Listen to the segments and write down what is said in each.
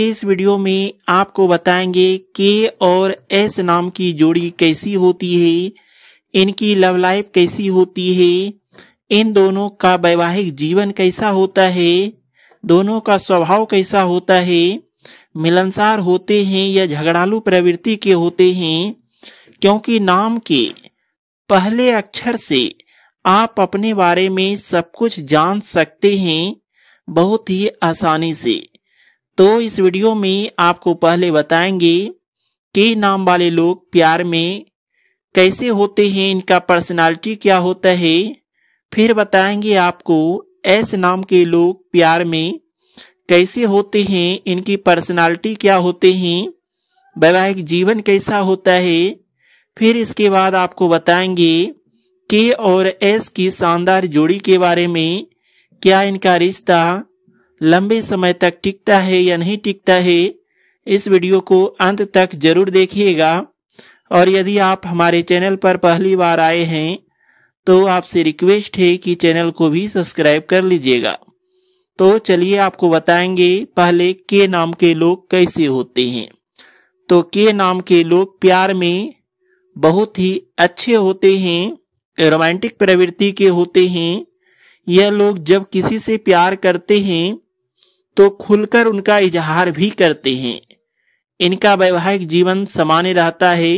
के इस वीडियो में आपको बताएंगे के और एस नाम की जोड़ी कैसी होती है इनकी लव लाइफ कैसी होती है इन दोनों का वैवाहिक जीवन कैसा होता है दोनों का स्वभाव कैसा होता है मिलनसार होते हैं या झगड़ालू प्रवृत्ति के होते हैं क्योंकि नाम के पहले अक्षर से आप अपने बारे में सब कुछ जान सकते हैं बहुत ही आसानी से तो इस वीडियो में आपको पहले बताएंगे कि नाम वाले लोग प्यार में कैसे होते हैं इनका पर्सनालिटी क्या होता है फिर बताएंगे आपको ऐसे नाम के लोग प्यार में कैसे होते हैं इनकी पर्सनालिटी क्या होते हैं वैवाहिक जीवन कैसा होता है फिर इसके बाद आपको बताएंगे के और एस की शानदार जोड़ी के बारे में क्या इनका रिश्ता लंबे समय तक टिकता है या नहीं टिकता है इस वीडियो को अंत तक जरूर देखिएगा और यदि आप हमारे चैनल पर पहली बार आए हैं तो आपसे रिक्वेस्ट है कि चैनल को भी सब्सक्राइब कर लीजिएगा तो चलिए आपको बताएंगे पहले के नाम के लोग कैसे होते हैं तो के नाम के लोग प्यार में बहुत ही अच्छे होते हैं रोमांटिक प्रवृत्ति के होते हैं यह लोग जब किसी से प्यार करते हैं तो खुलकर उनका इजहार भी करते हैं इनका वैवाहिक जीवन सामान्य रहता है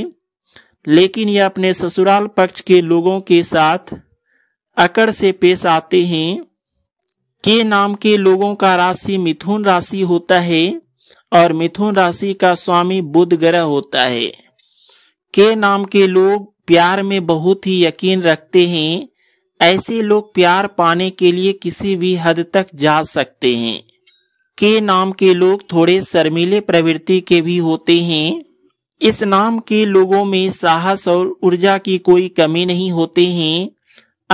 लेकिन यह अपने ससुराल पक्ष के लोगों के साथ अकड़ से पेश आते हैं के नाम के लोगों का राशि मिथुन राशि होता है और मिथुन राशि का स्वामी बुध ग्रह होता है के नाम के लोग प्यार में बहुत ही यकीन रखते हैं ऐसे लोग प्यार पाने के लिए किसी भी हद तक जा सकते हैं के नाम के लोग थोड़े शर्मीले प्रवृत्ति के भी होते हैं इस नाम के लोगों में साहस और ऊर्जा की कोई कमी नहीं होते हैं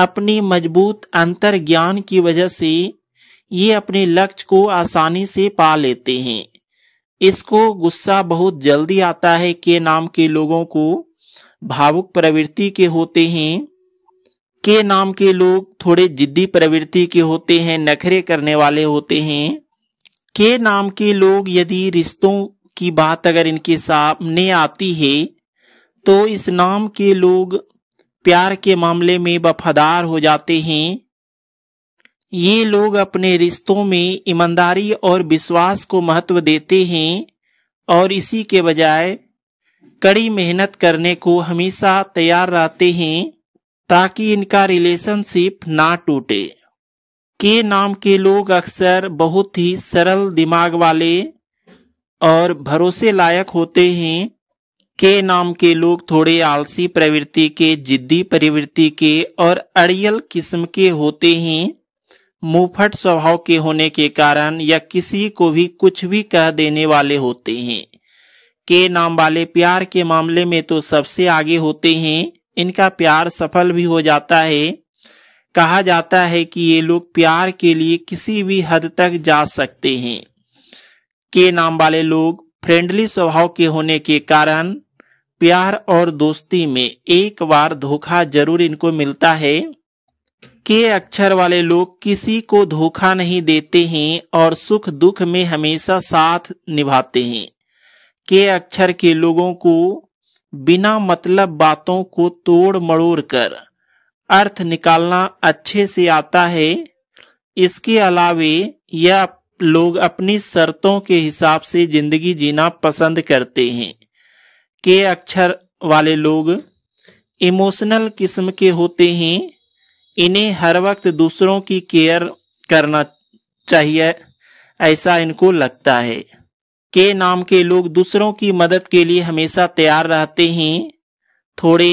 अपने मजबूत अंतर ज्ञान की वजह से ये अपने लक्ष्य को आसानी से पा लेते हैं इसको गुस्सा बहुत जल्दी आता है के नाम के लोगों को भावुक प्रवृत्ति के होते हैं के नाम के लोग थोड़े जिद्दी प्रवृत्ति के होते हैं नखरे करने वाले होते हैं के नाम के लोग यदि रिश्तों की बात अगर इनके सामने आती है तो इस नाम के लोग प्यार के मामले में वफादार हो जाते हैं ये लोग अपने रिश्तों में ईमानदारी और विश्वास को महत्व देते हैं और इसी के बजाय कड़ी मेहनत करने को हमेशा तैयार रहते हैं ताकि इनका रिलेशनशिप ना टूटे के नाम के लोग अक्सर बहुत ही सरल दिमाग वाले और भरोसे लायक होते हैं के नाम के लोग थोड़े आलसी प्रवृत्ति के जिद्दी प्रवृत्ति के और अड़ियल किस्म के होते हैं मुफट स्वभाव के होने के कारण या किसी को भी कुछ भी कह देने वाले होते हैं के नाम वाले प्यार के मामले में तो सबसे आगे होते हैं इनका प्यार सफल भी हो जाता है कहा जाता है कि ये लोग प्यार के लिए किसी भी हद तक जा सकते हैं के नाम वाले लोग फ्रेंडली स्वभाव के होने के कारण प्यार और दोस्ती में एक बार धोखा जरूर इनको मिलता है के अक्षर वाले लोग किसी को धोखा नहीं देते हैं और सुख दुख में हमेशा साथ निभाते हैं के अक्षर के लोगों को बिना मतलब बातों को तोड़ मड़ोड़ कर अर्थ निकालना अच्छे से आता है इसके अलावे यह लोग अपनी शर्तों के हिसाब से जिंदगी जीना पसंद करते हैं के अक्षर वाले लोग इमोशनल किस्म के होते हैं इन्हें हर वक्त दूसरों की केयर करना चाहिए ऐसा इनको लगता है के नाम के लोग दूसरों की मदद के लिए हमेशा तैयार रहते हैं थोड़े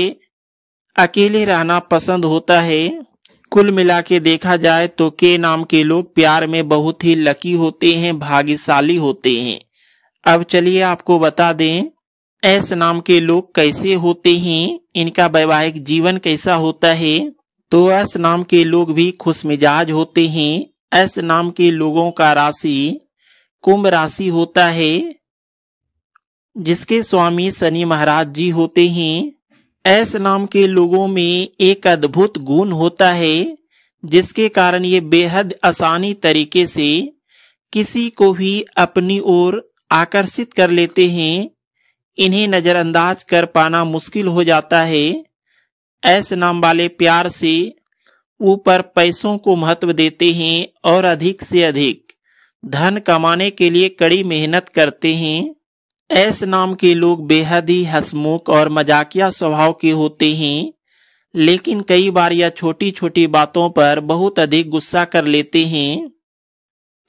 अकेले रहना पसंद होता है कुल मिला के देखा जाए तो के नाम के लोग प्यार में बहुत ही लकी होते हैं भाग्यशाली होते हैं अब चलिए आपको बता दें एस नाम के लोग कैसे होते हैं इनका वैवाहिक जीवन कैसा होता है तो एस नाम के लोग भी खुश मिजाज होते हैं एस नाम के लोगों का राशि कुंभ राशि होता है जिसके स्वामी शनि महाराज जी होते हैं ऐस नाम के लोगों में एक अद्भुत गुण होता है जिसके कारण ये बेहद आसानी तरीके से किसी को भी अपनी ओर आकर्षित कर लेते हैं इन्हें नज़रअंदाज कर पाना मुश्किल हो जाता है ऐस नाम वाले प्यार से ऊपर पैसों को महत्व देते हैं और अधिक से अधिक धन कमाने के लिए कड़ी मेहनत करते हैं ऐस नाम के लोग बेहद ही हसमुख और मजाकिया स्वभाव के होते हैं लेकिन कई बार यह छोटी छोटी बातों पर बहुत अधिक गुस्सा कर लेते हैं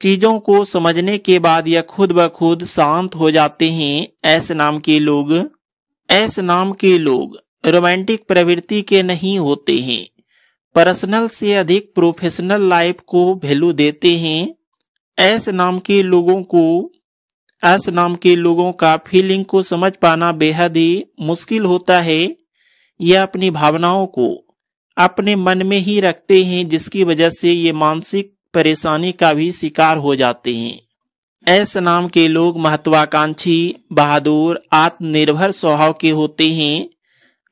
चीजों को समझने के बाद यह खुद ब खुद शांत हो जाते हैं ऐस नाम के लोग ऐस नाम के लोग रोमांटिक प्रवृत्ति के नहीं होते हैं पर्सनल से अधिक प्रोफेशनल लाइफ को वैल्यू देते हैं ऐस नाम के लोगों को एस नाम के लोगों का फीलिंग को समझ पाना बेहद ही मुश्किल होता है यह अपनी भावनाओं को अपने मन में ही रखते हैं जिसकी वजह से ये मानसिक परेशानी का भी शिकार हो जाते हैं एस नाम के लोग महत्वाकांक्षी बहादुर आत्मनिर्भर स्वभाव के होते हैं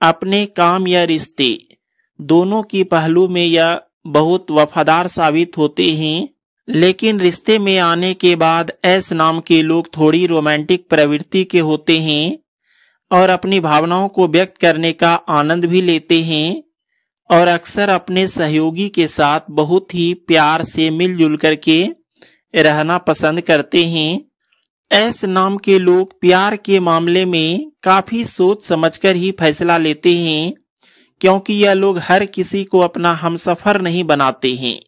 अपने काम या रिश्ते दोनों की पहलू में यह बहुत वफादार साबित होते हैं लेकिन रिश्ते में आने के बाद एस नाम के लोग थोड़ी रोमांटिक प्रवृत्ति के होते हैं और अपनी भावनाओं को व्यक्त करने का आनंद भी लेते हैं और अक्सर अपने सहयोगी के साथ बहुत ही प्यार से मिलजुल करके रहना पसंद करते हैं एस नाम के लोग प्यार के मामले में काफी सोच समझकर ही फैसला लेते हैं क्योंकि यह लोग हर किसी को अपना हमसफर नहीं बनाते हैं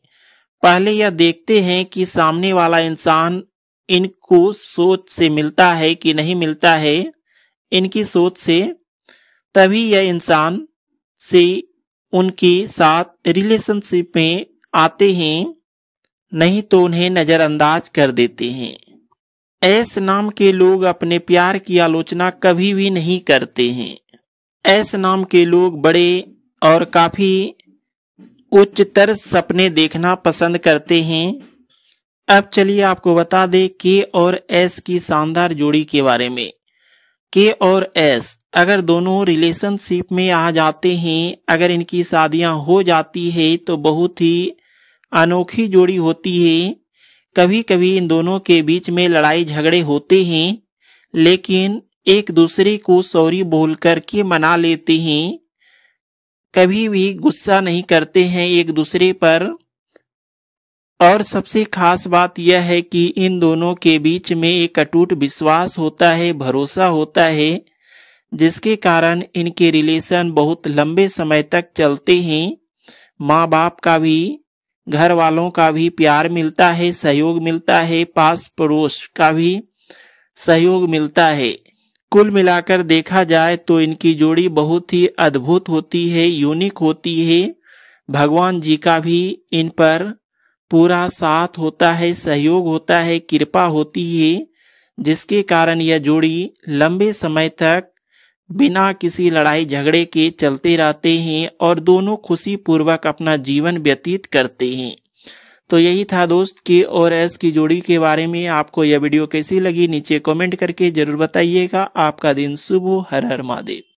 पहले यह देखते हैं कि सामने वाला इंसान इनको सोच से मिलता है कि नहीं मिलता है इनकी सोच से तभी यह इंसान से उनके साथ रिलेशनशिप में आते हैं नहीं तो उन्हें नज़रअंदाज कर देते हैं ऐस नाम के लोग अपने प्यार की आलोचना कभी भी नहीं करते हैं ऐस नाम के लोग बड़े और काफ़ी उच्चतर सपने देखना पसंद करते हैं अब चलिए आपको बता दें के और एस की शानदार जोड़ी के बारे में के और एस अगर दोनों रिलेशनशिप में आ जाते हैं अगर इनकी शादियां हो जाती है तो बहुत ही अनोखी जोड़ी होती है कभी कभी इन दोनों के बीच में लड़ाई झगड़े होते हैं लेकिन एक दूसरे को सॉरी बोल करके मना लेते हैं कभी भी गुस्सा नहीं करते हैं एक दूसरे पर और सबसे खास बात यह है कि इन दोनों के बीच में एक अटूट विश्वास होता है भरोसा होता है जिसके कारण इनके रिलेशन बहुत लंबे समय तक चलते हैं माँ बाप का भी घर वालों का भी प्यार मिलता है सहयोग मिलता है पास पड़ोस का भी सहयोग मिलता है कुल मिलाकर देखा जाए तो इनकी जोड़ी बहुत ही अद्भुत होती है यूनिक होती है भगवान जी का भी इन पर पूरा साथ होता है सहयोग होता है कृपा होती है जिसके कारण यह जोड़ी लंबे समय तक बिना किसी लड़ाई झगड़े के चलते रहते हैं और दोनों खुशी पूर्वक अपना जीवन व्यतीत करते हैं तो यही था दोस्त के और एस की जोड़ी के बारे में आपको यह वीडियो कैसी लगी नीचे कमेंट करके जरूर बताइएगा आपका दिन शुभ हो हर हर महादेव